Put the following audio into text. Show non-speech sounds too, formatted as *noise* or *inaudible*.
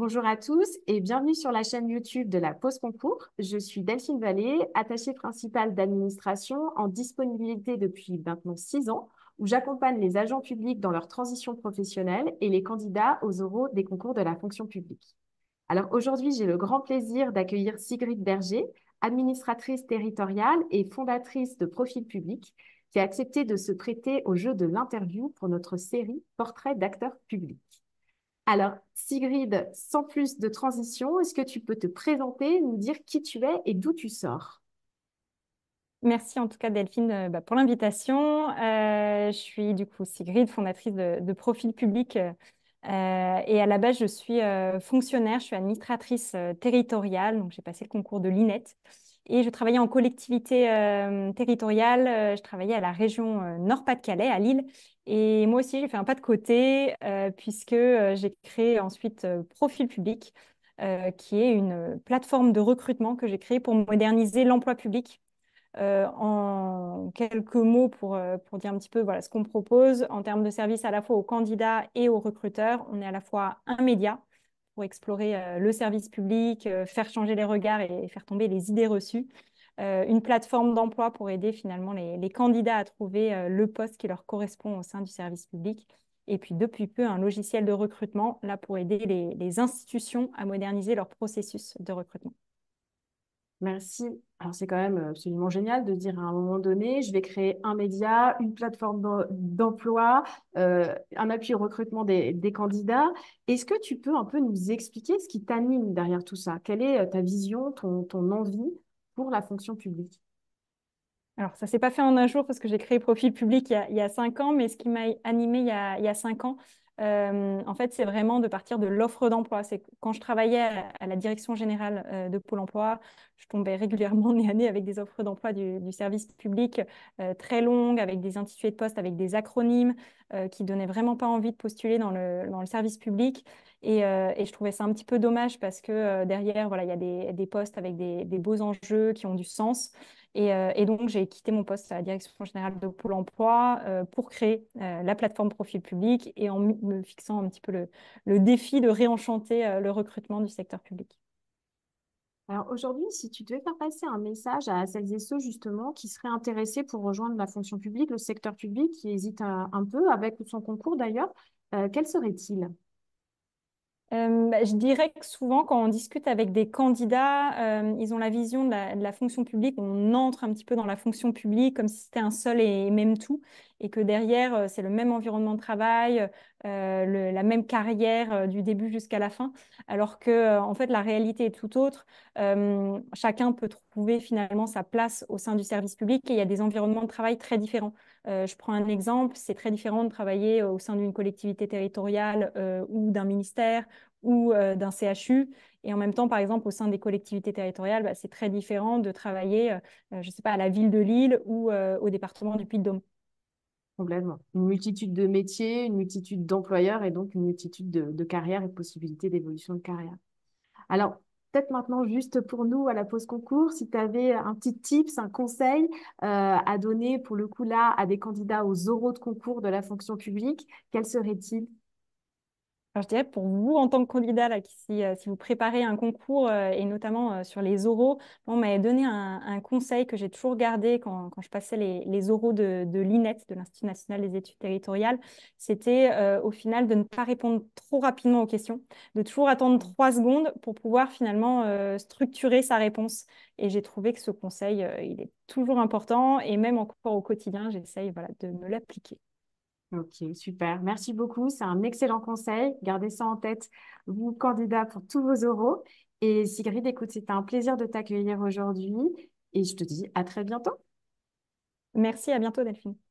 Bonjour à tous et bienvenue sur la chaîne YouTube de la Pause Concours. Je suis Delphine Vallée, attachée principale d'administration en disponibilité depuis maintenant six ans, où j'accompagne les agents publics dans leur transition professionnelle et les candidats aux oraux des concours de la fonction publique. Alors aujourd'hui, j'ai le grand plaisir d'accueillir Sigrid Berger, administratrice territoriale et fondatrice de Profil Public, qui a accepté de se prêter au jeu de l'interview pour notre série Portrait d'acteurs publics. Alors, Sigrid, sans plus de transition, est-ce que tu peux te présenter, nous dire qui tu es et d'où tu sors Merci en tout cas Delphine euh, bah, pour l'invitation. Euh, je suis du coup Sigrid, fondatrice de, Profil Public euh, et à la base je suis fonctionnaire, je suis administratrice territoriale, donc j'ai passé le concours de l'INET et je travaillais en collectivité euh, territoriale. Euh, je travaillais à la région euh, Nord-Pas-de-Calais, à Lille. Et moi aussi, j'ai fait un pas de côté puisque j'ai créé ensuite Profil Public, qui est une plateforme de recrutement que j'ai créée pour moderniser l'emploi public. en quelques mots, pour, pour dire un petit peu ce qu'on propose en termes de services à la fois aux candidats et aux recruteurs, on est à la fois un média pour explorer euh, le service public, euh, faire changer les regards et faire tomber les idées reçues. Euh, une plateforme d'emploi pour aider finalement les, candidats à trouver le poste qui leur correspond au sein du service public. Et puis depuis peu, un logiciel de recrutement, là pour aider les, les institutions à moderniser leur processus de recrutement. Merci. Alors, c'est quand même euh, absolument génial de dire à un moment donné, je vais créer un média, une plateforme d'emploi, euh, un appui au recrutement des, candidats. Est-ce que tu peux un peu nous expliquer ce qui t'anime derrière tout ça Quelle est euh, ta vision, ton, envie pour la fonction publique alors, ça ne s'est pas fait en un jour parce que j'ai créé Profil Public il y, a, cinq ans, mais ce qui m'a animé il y a cinq ans, euh, en fait, c'est vraiment de partir de l'offre d'emploi. C'est quand je travaillais à, la direction générale euh, de Pôle emploi, je tombais régulièrement *laughs* nez à nez avec des offres d'emploi du, service public euh, très longues, avec des intitulés de poste, avec des acronymes qui donnaient vraiment pas envie de postuler dans le, service public. Et, je trouvais ça un petit peu dommage parce que derrière, voilà, il y a des, postes avec des, beaux enjeux qui ont du sens. Euh, et, donc, j'ai quitté mon poste à la direction générale de Pôle emploi euh, pour créer euh, la plateforme Profil Public et en me fixant un petit peu le, défi de réenchanter le recrutement du secteur public. Alors aujourd'hui, si tu devais faire passer un message à celles et ceux justement qui seraient intéressés pour rejoindre la fonction publique, le secteur public, qui hésite un, peu avec son concours d'ailleurs, quel serait-il euh, bah, je dirais que souvent, quand on discute avec des candidats, euh, ils ont la vision de la, de la, fonction publique. On entre un petit peu dans la fonction publique comme si c'était un seul et même tout et que derrière, euh, c'est le même environnement de travail, euh, la même carrière euh, du début jusqu'à la fin, alors que en fait la réalité est tout autre. chacun peut trouver finalement sa place au sein du service public et il y a des environnements de travail très différents. je prends un exemple, c'est très différent de travailler au sein d'une collectivité territoriale ou d'un ministère ou d'un CHU. Et en même temps, par exemple, au sein des collectivités territoriales, bah, c'est très différent de travailler, je ne sais pas, à la ville de Lille ou au département du Puy-de-Dôme. Complètement. Une multitude de métiers, une multitude d'employeurs et donc une multitude de, carrières et possibilités d'évolution de carrière. Alors, peut-être maintenant, juste pour nous, à la pause concours, si tu avais un petit tips, un conseil euh, à donner pour le coup là à des candidats aux oraux de concours de la fonction publique, quel serait-il alors, je dirais pour vous, en tant que candidat, euh, si, vous préparez un concours euh, et notamment euh, sur les oraux, on m'avait donné un, conseil que j'ai toujours gardé quand, je passais les, oraux de, l'INET, de l'Institut national des études territoriales. C'était au final de ne pas répondre trop rapidement aux questions, de toujours attendre trois secondes pour pouvoir finalement structurer sa réponse. Et j'ai trouvé que ce conseil, il est toujours important et même encore au quotidien, j'essaye voilà, de me l'appliquer. Ok, super. Merci beaucoup. C'est un excellent conseil. Gardez ça en tête, vous, candidats, pour tous vos oraux. Et Sigrid, écoute, c'était un plaisir de t'accueillir aujourd'hui. Et je te dis à très bientôt. Merci, à bientôt, Delphine.